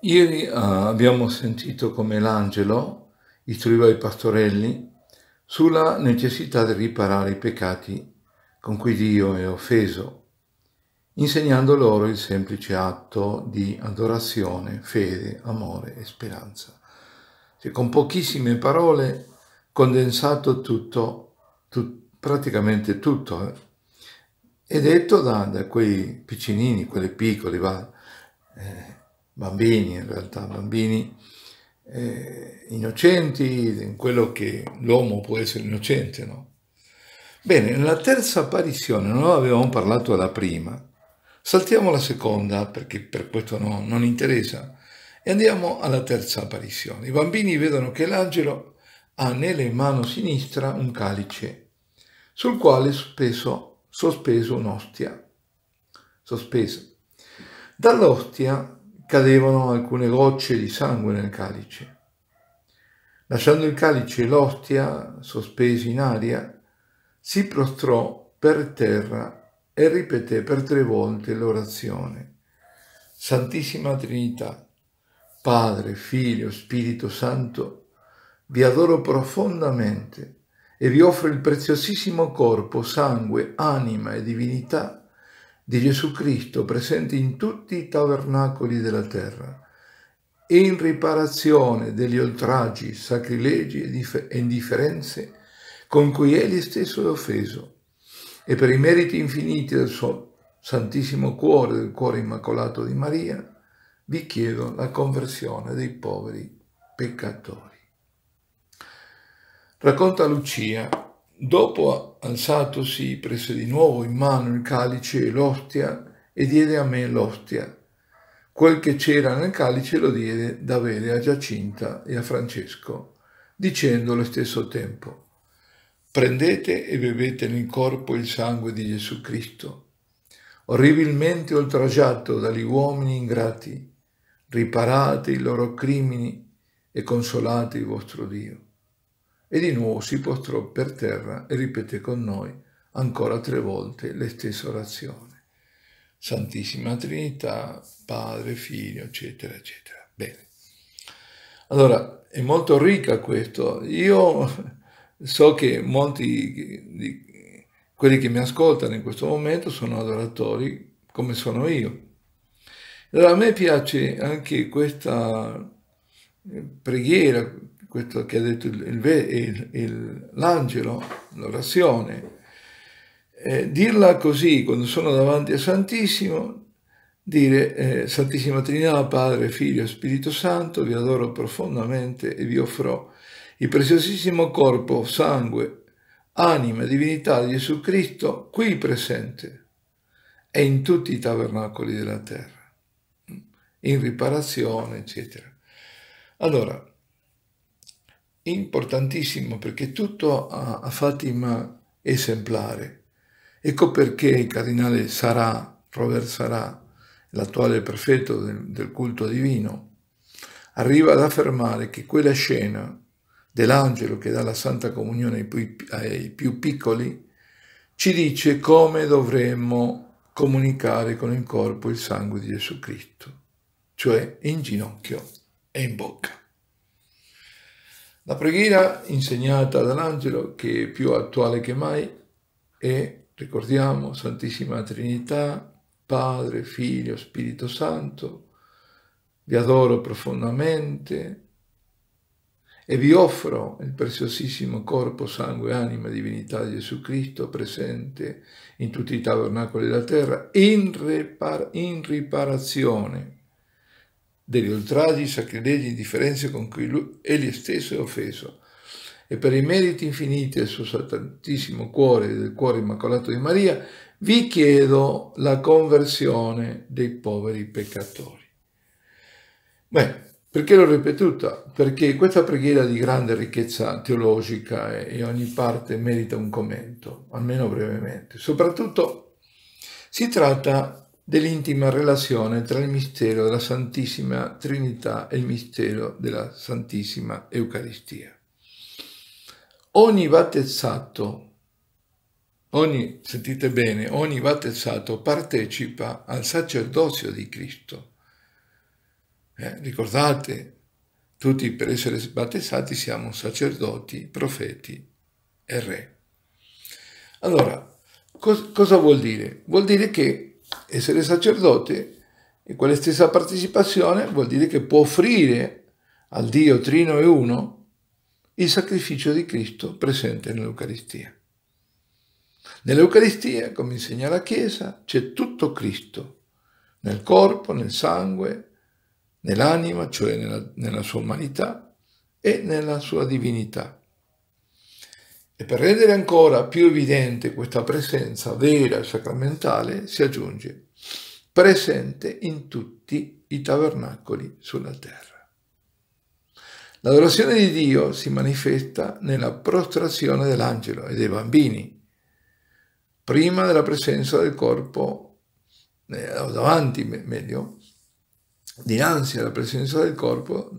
Ieri ah, abbiamo sentito come l'angelo istruiva i pastorelli sulla necessità di riparare i peccati con cui Dio è offeso, insegnando loro il semplice atto di adorazione, fede, amore e speranza. Cioè, con pochissime parole condensato tutto, tu, praticamente tutto, eh? è detto da, da, quei piccinini, quelle piccole, va, eh, bambini in realtà, bambini eh, innocenti, in quello che l'uomo può essere innocente, no? Bene, nella terza apparizione, non avevamo parlato alla prima, saltiamo la seconda perché per questo no, non interessa e andiamo alla terza apparizione. I bambini vedono che l'angelo ha nelle mano sinistra un calice sul quale sospeso, sospeso un'ostia, sospesa. Dall'ostia cadevano alcune gocce di sangue nel calice. Lasciando il calice e l'ostia sospesi in aria, si prostrò per terra e ripeté per tre volte l'orazione. Santissima Trinità, Padre, Figlio, Spirito Santo, vi adoro profondamente e vi offro il preziosissimo corpo, sangue, anima e divinità di Gesù Cristo presente in tutti i tabernacoli della terra, in riparazione degli oltraggi, sacrilegi e indifferenze con cui egli stesso è offeso, e per i meriti infiniti del suo Santissimo Cuore, del Cuore Immacolato di Maria, vi chiedo la conversione dei poveri peccatori. Racconta Lucia Dopo alzatosi prese di nuovo in mano il calice e l'ostia e diede a me l'ostia. Quel che c'era nel calice lo diede da bere a Giacinta e a Francesco, dicendo allo stesso tempo, prendete e bevete nel corpo il sangue di Gesù Cristo, orribilmente oltraggiato dagli uomini ingrati, riparate i loro crimini e consolate il vostro Dio e di nuovo si postrò per terra e ripeté con noi ancora tre volte le stesse orazioni. Santissima Trinità, Padre, Figlio, eccetera, eccetera. Bene. Allora, è molto ricca questo. Io so che molti di quelli che mi ascoltano in questo momento sono adoratori come sono io. Allora a me piace anche questa preghiera, questo che ha detto l'angelo, l'orazione, eh, dirla così quando sono davanti al Santissimo, dire eh, Santissima Trinità, Padre, Figlio e Spirito Santo, vi adoro profondamente e vi offro il preziosissimo corpo, sangue, anima e divinità di Gesù Cristo qui presente e in tutti i tabernacoli della terra, in riparazione, eccetera. Allora, importantissimo perché tutto a, a Fatima esemplare. Ecco perché il cardinale Sarà, Robert Sarà, l'attuale prefetto del, del culto divino, arriva ad affermare che quella scena dell'angelo che dà la Santa Comunione ai più, ai più piccoli ci dice come dovremmo comunicare con il corpo il sangue di Gesù Cristo, cioè in ginocchio e in bocca. La preghiera insegnata dall'angelo, che è più attuale che mai, è, ricordiamo, Santissima Trinità, Padre, Figlio, Spirito Santo, vi adoro profondamente e vi offro il preziosissimo corpo, sangue, anima, e divinità di Gesù Cristo presente in tutti i tabernacoli della terra in, ripar in riparazione degli oltraggi, sacrilegi, differenze con cui lui, egli stesso è offeso. E per i meriti infiniti del suo santissimo cuore, del cuore immacolato di Maria, vi chiedo la conversione dei poveri peccatori. Beh, perché l'ho ripetuta? Perché questa preghiera di grande ricchezza teologica e ogni parte merita un commento, almeno brevemente. Soprattutto si tratta dell'intima relazione tra il mistero della Santissima Trinità e il mistero della Santissima Eucaristia. Ogni battezzato, ogni, sentite bene, ogni battezzato partecipa al sacerdozio di Cristo. Eh, ricordate, tutti per essere battezzati siamo sacerdoti, profeti e re. Allora, cos cosa vuol dire? Vuol dire che essere sacerdote e quella stessa partecipazione vuol dire che può offrire al Dio Trino e Uno il sacrificio di Cristo presente nell'Eucaristia. Nell'Eucaristia, come insegna la Chiesa, c'è tutto Cristo, nel corpo, nel sangue, nell'anima, cioè nella, nella sua umanità e nella sua divinità. E per rendere ancora più evidente questa presenza vera e sacramentale si aggiunge presente in tutti i tabernacoli sulla terra. L'adorazione di Dio si manifesta nella prostrazione dell'angelo e dei bambini, prima della presenza del corpo, eh, o davanti meglio, dinanzi alla presenza del corpo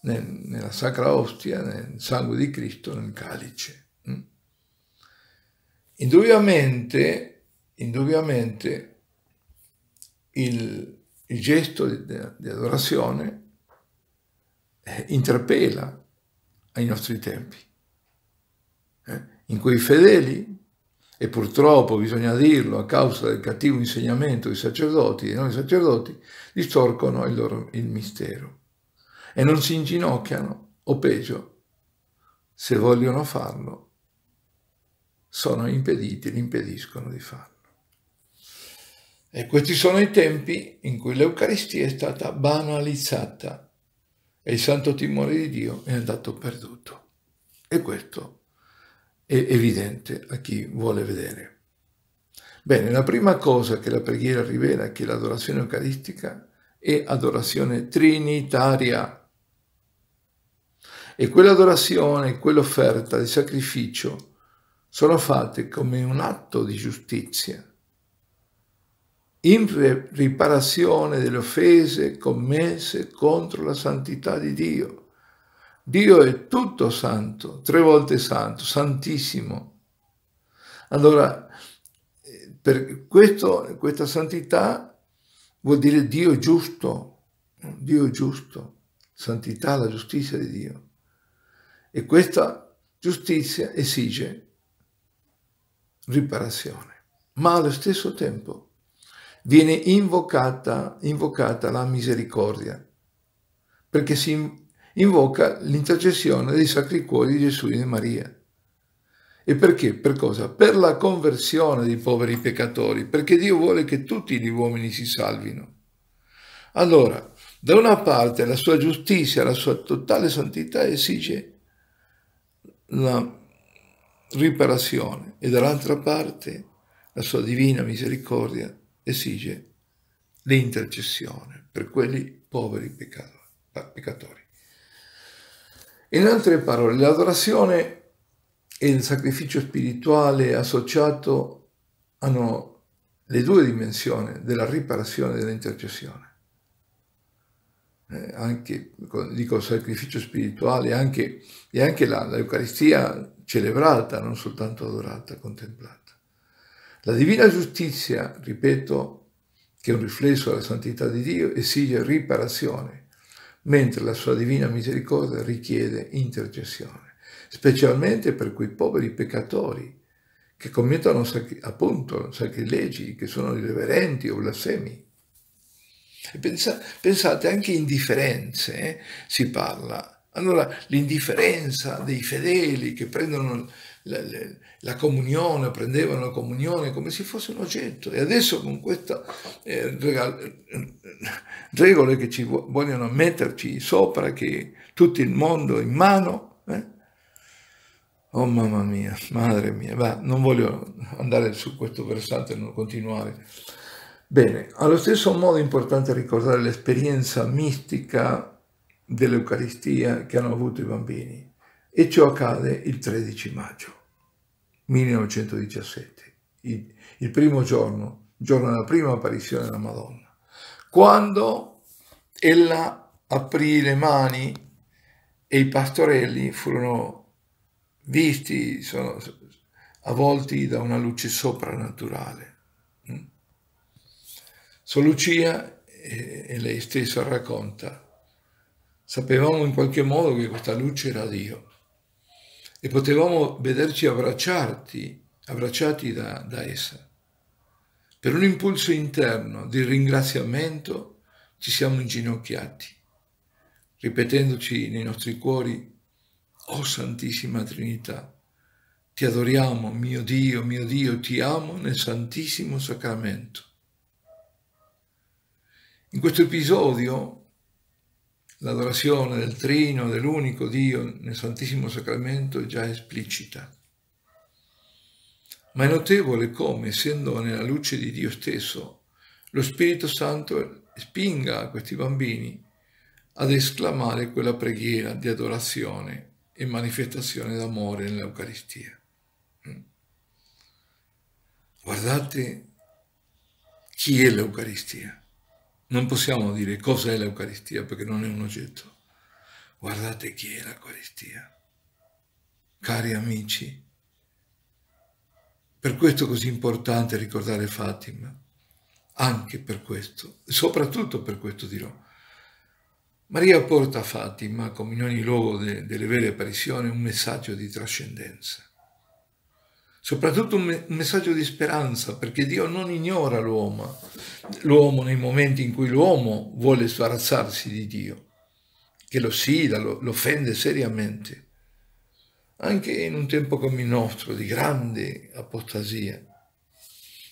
nel, nella sacra ostia, nel sangue di Cristo, nel calice. Indubbiamente, indubbiamente il, il gesto di, di adorazione eh, interpella ai nostri tempi, eh? in cui i fedeli, e purtroppo bisogna dirlo a causa del cattivo insegnamento dei sacerdoti e dei non sacerdoti, distorcono il, loro, il mistero e non si inginocchiano, o peggio, se vogliono farlo, sono impediti, li impediscono di farlo. E questi sono i tempi in cui l'Eucaristia è stata banalizzata e il santo timore di Dio è andato perduto. E questo è evidente a chi vuole vedere. Bene, la prima cosa che la preghiera rivela è che l'adorazione eucaristica è adorazione trinitaria. E quell'adorazione, quell'offerta di sacrificio sono fatte come un atto di giustizia, in riparazione delle offese commesse contro la santità di Dio. Dio è tutto santo, tre volte santo, santissimo. Allora, per questo, questa santità vuol dire Dio giusto, Dio giusto, santità, la giustizia di Dio. E questa giustizia esige riparazione. Ma allo stesso tempo viene invocata, invocata la misericordia, perché si invoca l'intercessione dei Sacri Cuori di Gesù e di Maria. E perché? Per cosa? Per la conversione dei poveri peccatori, perché Dio vuole che tutti gli uomini si salvino. Allora, da una parte la sua giustizia, la sua totale santità esige la riparazione e dall'altra parte la sua divina misericordia esige l'intercessione per quelli poveri peccatori. In altre parole, l'adorazione e il sacrificio spirituale associato hanno le due dimensioni della riparazione e dell'intercessione. Eh, anche dico sacrificio spirituale anche, e anche l'Eucaristia celebrata, non soltanto adorata, contemplata. La divina giustizia, ripeto, che è un riflesso della santità di Dio, esige riparazione, mentre la sua divina misericordia richiede intercessione, specialmente per quei poveri peccatori che commettono appunto sacrilegi, che sono irreverenti o blasfemi. Pensate anche indifferenze, eh? si parla allora l'indifferenza dei fedeli che prendono la, la, la, comunione, prendevano la comunione come se fosse un oggetto e adesso con queste eh, eh, regole che ci vogliono metterci sopra, che tutto il mondo in mano, eh? oh mamma mia, madre mia, va, non voglio andare su questo versante e non continuare. Bene, allo stesso modo è importante ricordare l'esperienza mistica dell'Eucaristia che hanno avuto i bambini e ciò accade il 13 maggio 1917, il, il primo giorno, giorno della prima apparizione della Madonna, quando ella aprì le mani e i pastorelli furono visti, sono avvolti da una luce soprannaturale. Mm. Sor Lucia, e lei stessa racconta, Sapevamo in qualche modo che questa luce era Dio e potevamo vederci abbracciati, abbracciati da, da essa. Per un impulso interno di ringraziamento ci siamo inginocchiati, ripetendoci nei nostri cuori, O oh Santissima Trinità, ti adoriamo, mio Dio, mio Dio, ti amo nel Santissimo Sacramento. In questo episodio L'adorazione del Trino, dell'unico Dio nel Santissimo Sacramento è già esplicita. Ma è notevole come, essendo nella luce di Dio stesso, lo Spirito Santo spinga questi bambini ad esclamare quella preghiera di adorazione e manifestazione d'amore nell'Eucaristia. Mm. Guardate chi è l'Eucaristia. Non possiamo dire cosa è l'Eucaristia perché non è un oggetto. Guardate chi è l'Eucaristia. Cari amici, per questo è così importante ricordare Fatima, anche per questo, soprattutto per questo dirò. Maria porta a Fatima, come in ogni luogo de, delle vere apparizioni, un messaggio di trascendenza soprattutto un, me- un messaggio di speranza, perché Dio non ignora l'uomo, l'uomo nei momenti in cui l'uomo vuole sbarazzarsi di Dio, che lo sfida, lo, lo offende seriamente anche in un tempo come il nostro, di grande apostasia.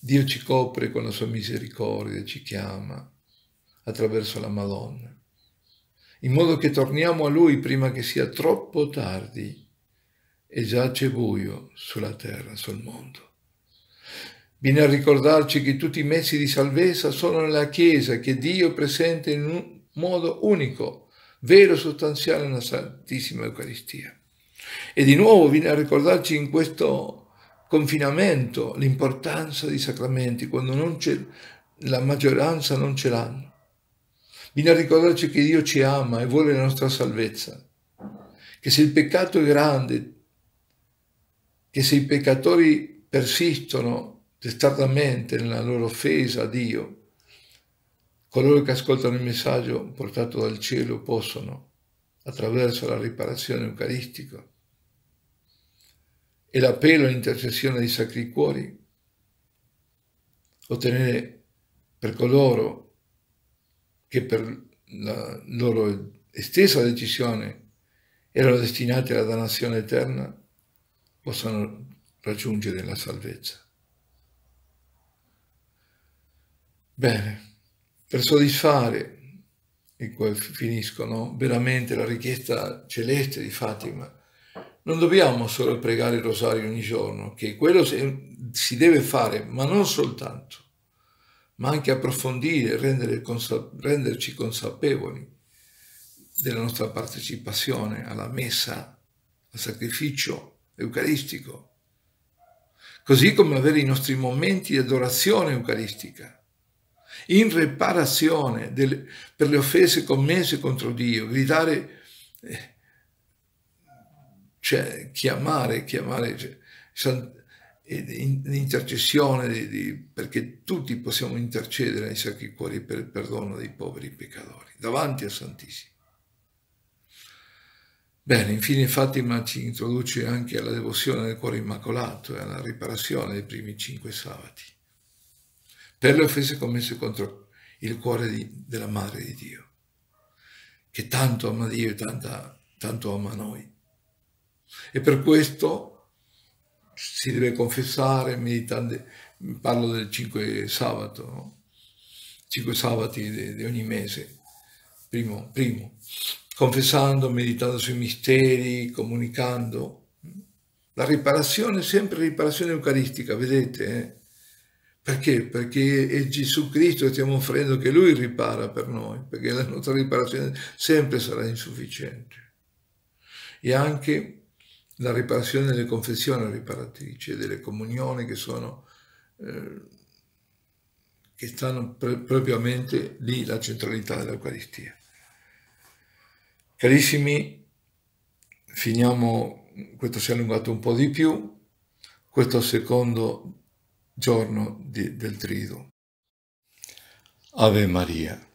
Dio ci copre con la sua misericordia, ci chiama attraverso la Madonna, in modo che torniamo a Lui prima che sia troppo tardi e giace buio sulla terra, sul mondo. Viene a ricordarci che tutti i mezzi di salvezza sono nella Chiesa, che Dio è presente in un modo unico, vero e sostanziale nella Santissima Eucaristia. E di nuovo viene a ricordarci in questo confinamento l'importanza dei sacramenti, quando non c'è, la maggioranza non ce l'hanno. Viene a ricordarci che Dio ci ama e vuole la nostra salvezza, che se il peccato è grande, che se i peccatori persistono testatamente nella loro offesa a Dio, coloro che ascoltano il messaggio portato dal cielo possono, attraverso la riparazione eucaristica e l'appello all'intercessione dei sacri cuori, ottenere per coloro che per la loro estesa decisione erano destinati alla dannazione eterna, possano raggiungere la salvezza. Bene, per soddisfare, e qua finiscono, veramente la richiesta celeste di Fatima, non dobbiamo solo pregare il rosario ogni giorno, che quello si deve fare, ma non soltanto, ma anche approfondire, rendere, renderci consapevoli della nostra partecipazione alla messa, al sacrificio eucaristico, così come avere i nostri momenti di adorazione eucaristica, in riparazione del, per le offese commesse contro Dio, gridare, eh, cioè chiamare, chiamare cioè, intercessione di, di, perché tutti possiamo intercedere ai sacri cuori per il perdono dei poveri peccatori davanti al Santissimo. Bene, infine Fatima ci introduce anche alla devozione del cuore immacolato e alla riparazione dei primi cinque sabati, per le offese commesse contro il cuore di, della Madre di Dio, che tanto ama Dio e tanta, tanto ama noi. E per questo si deve confessare, meditando, parlo del cinque sabato, no? cinque sabati di, ogni mese, primo, primo confessando, meditando sui misteri, comunicando. La riparazione è sempre riparazione eucaristica, vedete? Eh? Perché? Perché è Gesù Cristo che stiamo offrendo che Lui ripara per noi, perché la nostra riparazione sempre sarà insufficiente. E anche la riparazione delle confessioni riparatrici, delle comunioni che sono... Eh, che stanno pre- propriamente lì la centralità dell'Eucaristia. Carissimi, finiamo, questo si è allungato un po' di più, questo secondo giorno di, del Trido. Ave Maria